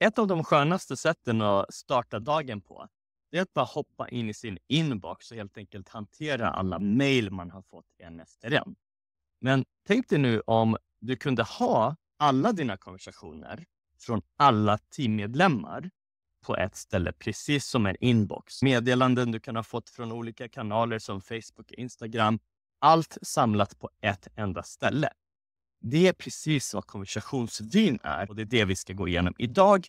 Ett av de skönaste sätten att starta dagen på, det är att bara hoppa in i sin inbox och helt enkelt hantera alla mejl man har fått en efter en. Men tänk dig nu om du kunde ha alla dina konversationer från alla teammedlemmar på ett ställe, precis som en inbox. Meddelanden du kan ha fått från olika kanaler som Facebook och Instagram. Allt samlat på ett enda ställe. Det är precis vad konversationsvyn är och det är det vi ska gå igenom idag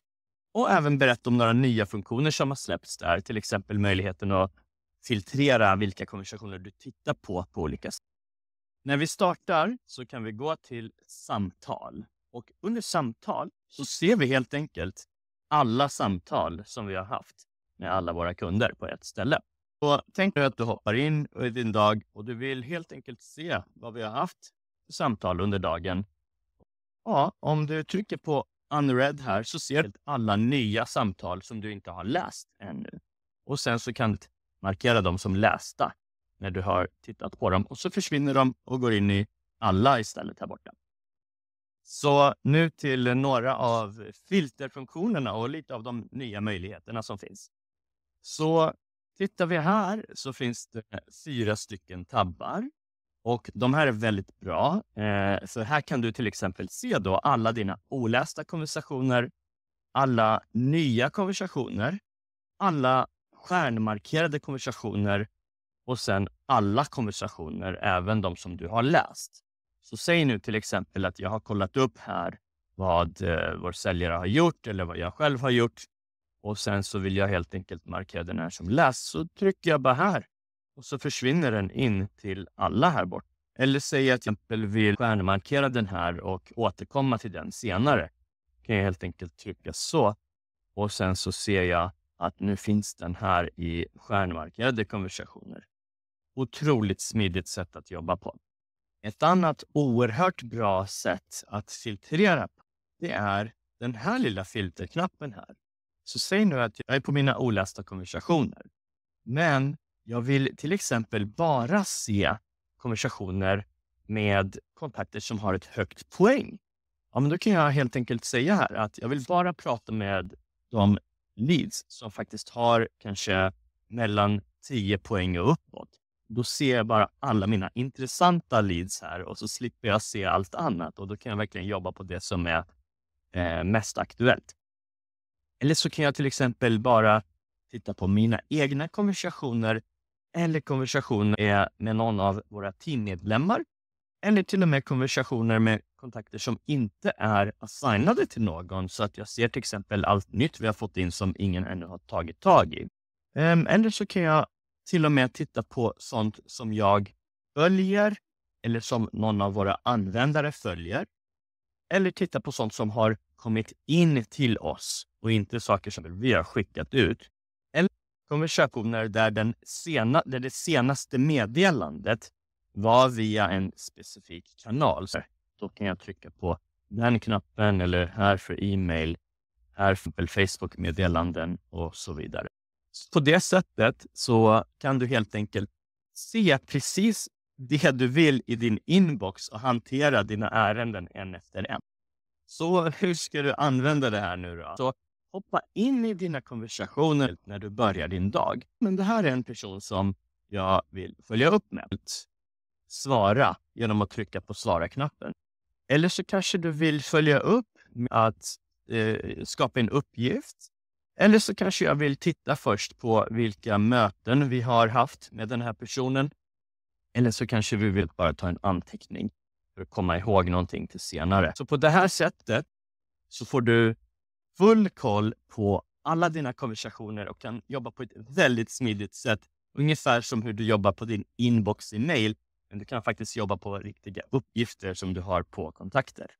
och även berätta om några nya funktioner som har släppts där, till exempel möjligheten att filtrera vilka konversationer du tittar på på olika sätt. När vi startar så kan vi gå till samtal och under samtal så ser vi helt enkelt alla samtal som vi har haft med alla våra kunder på ett ställe. Och tänk dig att du hoppar in i din dag och du vill helt enkelt se vad vi har haft samtal under dagen. Ja, om du trycker på Unread här så ser du alla nya samtal som du inte har läst ännu. Och sen så kan du markera dem som lästa när du har tittat på dem och så försvinner de och går in i alla istället här borta. Så nu till några av filterfunktionerna och lite av de nya möjligheterna som finns. Så tittar vi här så finns det fyra stycken tabbar och De här är väldigt bra, för eh, här kan du till exempel se då alla dina olästa konversationer, alla nya konversationer, alla stjärnmarkerade konversationer och sen alla konversationer, även de som du har läst. Så säg nu till exempel att jag har kollat upp här vad eh, vår säljare har gjort eller vad jag själv har gjort och sen så vill jag helt enkelt markera den här som läst. Så trycker jag bara här och så försvinner den in till alla här bort. Eller säg att jag till exempel vill stjärnmarkera den här och återkomma till den senare. Då kan jag helt enkelt trycka så och sen så ser jag att nu finns den här i stjärnmarkerade konversationer. Otroligt smidigt sätt att jobba på. Ett annat oerhört bra sätt att filtrera på, det är den här lilla filterknappen här. Så säg nu att jag är på mina olästa konversationer. Men jag vill till exempel bara se konversationer med kontakter som har ett högt poäng. Ja, men då kan jag helt enkelt säga här att jag vill bara prata med de leads som faktiskt har kanske mellan 10 poäng och uppåt. Då ser jag bara alla mina intressanta leads här och så slipper jag se allt annat och då kan jag verkligen jobba på det som är eh, mest aktuellt. Eller så kan jag till exempel bara titta på mina egna konversationer eller konversationer med någon av våra teammedlemmar eller till och med konversationer med kontakter som inte är assignade till någon så att jag ser till exempel allt nytt vi har fått in som ingen ännu har tagit tag i. Ehm, eller så kan jag till och med titta på sånt som jag följer eller som någon av våra användare följer. Eller titta på sånt som har kommit in till oss och inte saker som vi har skickat ut konversationer där, den sena, där det senaste meddelandet var via en specifik kanal. Så då kan jag trycka på den knappen eller här för e-mail, här för Facebook-meddelanden och så vidare. Så på det sättet så kan du helt enkelt se precis det du vill i din inbox och hantera dina ärenden en efter en. Så hur ska du använda det här nu då? Så hoppa in i dina konversationer när du börjar din dag. Men det här är en person som jag vill följa upp med. Svara genom att trycka på svara-knappen. Eller så kanske du vill följa upp med att eh, skapa en uppgift. Eller så kanske jag vill titta först på vilka möten vi har haft med den här personen. Eller så kanske vi vill bara ta en anteckning för att komma ihåg någonting till senare. Så på det här sättet så får du full koll på alla dina konversationer och kan jobba på ett väldigt smidigt sätt. Ungefär som hur du jobbar på din inbox i mail. Men du kan faktiskt jobba på riktiga uppgifter som du har på kontakter.